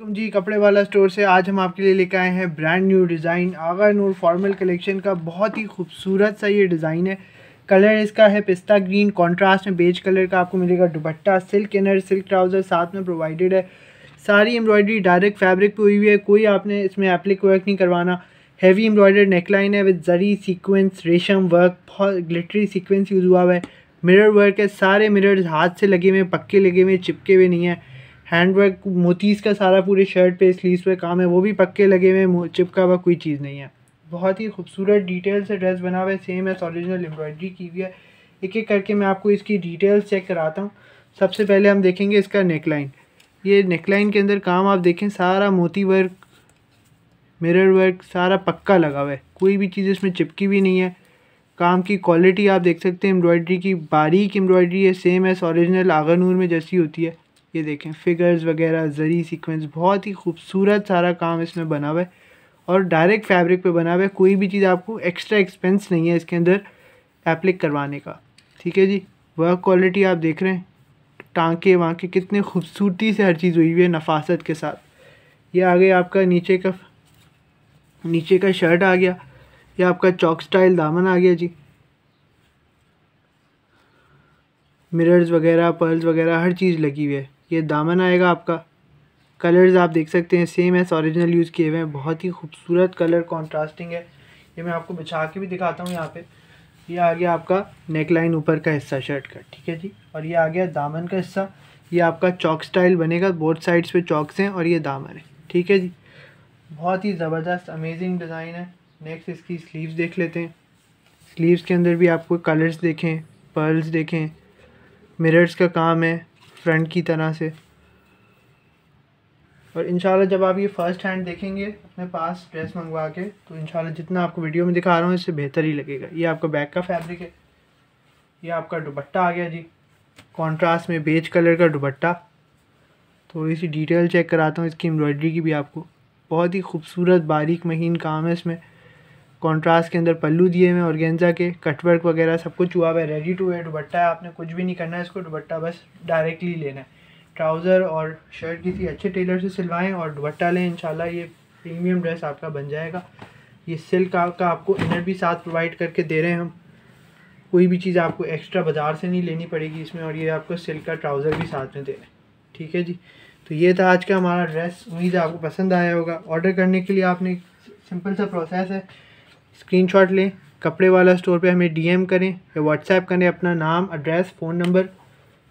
तुम जी कपड़े वाला स्टोर से आज हम आपके लिए लेकर आए हैं brand new design Agha Noor formal collection का बहुत ही खूबसूरत सा ये डिज़ाइन है कलर इसका है पिस्ता ग्रीन कंट्रास्ट में बेज कलर का आपको मिलेगा dupatta silk inner silk trouser साथ में प्रोवाइडेड है सारी एम्ब्रॉयडरी डायरेक्ट फैब्रिक पे हुई हुई है कोई आपने इसमें एप्लिक वर्क नहीं करवाना हैवी एम्ब्रॉयडर नेकलाइन है विद जरी सीक्वेंस रेशम वर्क बहुत ग्लिटरी सीक्वेंस यूज़ हुआ हुआ है मिरर वर्क है सारे मिरर्स हाथ से लगे हुए पक्के लगे हुए चिपके हुए नहीं है हैंड वर्क का सारा पूरे शर्ट पे स्लीव पे काम है वो भी पक्के लगे हुए हैं चिपका हुआ कोई चीज़ नहीं है बहुत ही खूबसूरत डिटेल से ड्रेस बना हुआ है सेम एस ओरिजिनल एम्ब्रॉयडरी की हुई है एक एक करके मैं आपको इसकी डिटेल्स चेक कराता हूँ सबसे पहले हम देखेंगे इसका नेकलाइन ये नेकलाइन के अंदर काम आप देखें सारा मोती वर्क मिरर वर्क सारा पक्का लगा हुआ है कोई भी चीज़ इसमें चिपकी भी नहीं है काम की क्वालिटी आप देख सकते हैं एम्ब्रॉयडरी की बारीक एम्ब्रॉयडरी है same as original Agha Noor में जैसी होती है ये देखें फिगर्स वगैरह जरी सीक्वेंस बहुत ही खूबसूरत सारा काम इसमें बना हुआ है और डायरेक्ट फैब्रिक पे बना हुआ है कोई भी चीज़ आपको एक्स्ट्रा एक्सपेंस नहीं है इसके अंदर एप्लिक करवाने का ठीक है जी वर्क क्वालिटी आप देख रहे हैं टाँके वाँके कितने खूबसूरती से हर चीज़ हुई हुई है नफासत के साथ ये आ गया आपका नीचे का नीचे का शर्ट आ गया ये आपका चौक स्टाइल दामन आ गया जी मिरर्स वगैरह पर्ल्स वगैरह हर चीज़ लगी हुई है ये दामन आएगा आपका कलर्स आप देख सकते हैं सेम है ओरिजिनल यूज़ किए हुए हैं बहुत ही खूबसूरत कलर कॉन्ट्रास्टिंग है ये मैं आपको बिछा के भी दिखाता हूँ यहाँ पे ये आ गया आपका नेक लाइन ऊपर का हिस्सा शर्ट का ठीक है जी और ये आ गया दामन का हिस्सा ये आपका चौक स्टाइल बनेगा बोर्ड साइड्स पे चौक्स हैं और ये दामन है ठीक है जी बहुत ही ज़बरदस्त अमेजिंग डिज़ाइन है नेक्स्ट इसकी स्लीव्स देख लेते हैं स्लीव्स के अंदर भी आपको कलर्स देखें पर्ल्स देखें मिरर्स का काम है फ्रंट की तरह से और इन जब आप ये फ़र्स्ट हैंड देखेंगे अपने पास ड्रेस मंगवा के तो इन जितना आपको वीडियो में दिखा रहा हूँ इससे बेहतर ही लगेगा ये आपका बैक का फैब्रिक है ये आपका दुबट्टा आ गया जी कॉन्ट्रास्ट में बेज कलर का दुबट्टा थोड़ी सी डिटेल चेक कराता हूँ इसकी एम्ब्रॉयडरी की भी आपको बहुत ही खूबसूरत बारीक महीन काम है इसमें कॉन्ट्रास्ट के अंदर पल्लू दिए हुए हैं गेंजा के कटवर्क वगैरह सब कुछ हुआ हुआ है रेडी टू वेयर दुबट्टा है आपने कुछ भी नहीं करना है इसको दुबट्टा बस डायरेक्टली लेना है ट्राउज़र और शर्ट किसी अच्छे टेलर से सिलवाएँ और दुबट्टा लें इंशाल्लाह ये प्रीमियम ड्रेस आपका बन जाएगा ये सिल्क का आपको इनर भी साथ प्रोवाइड करके दे रहे हैं हम कोई भी चीज़ आपको एक्स्ट्रा बाज़ार से नहीं लेनी पड़ेगी इसमें और ये आपको सिल्क का ट्राउज़र भी साथ में दे रहे हैं ठीक है जी तो ये था आज का हमारा ड्रेस उम्मीद है आपको पसंद आया होगा ऑर्डर करने के लिए आपने सिंपल सा प्रोसेस है स्क्रीनशॉट लें कपड़े वाला स्टोर पे हमें डीएम करें या व्हाट्सएप करें अपना नाम एड्रेस फ़ोन नंबर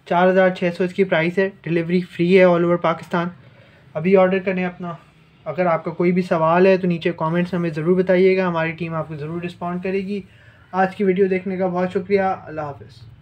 चार हज़ार छः सौ इसकी प्राइस है डिलीवरी फ्री है ऑल ओवर पाकिस्तान अभी ऑर्डर करें अपना अगर आपका कोई भी सवाल है तो नीचे कॉमेंट्स हमें ज़रूर बताइएगा हमारी टीम आपको ज़रूर रिस्पॉन्ड करेगी आज की वीडियो देखने का बहुत शुक्रिया अल्लाह हाफिज़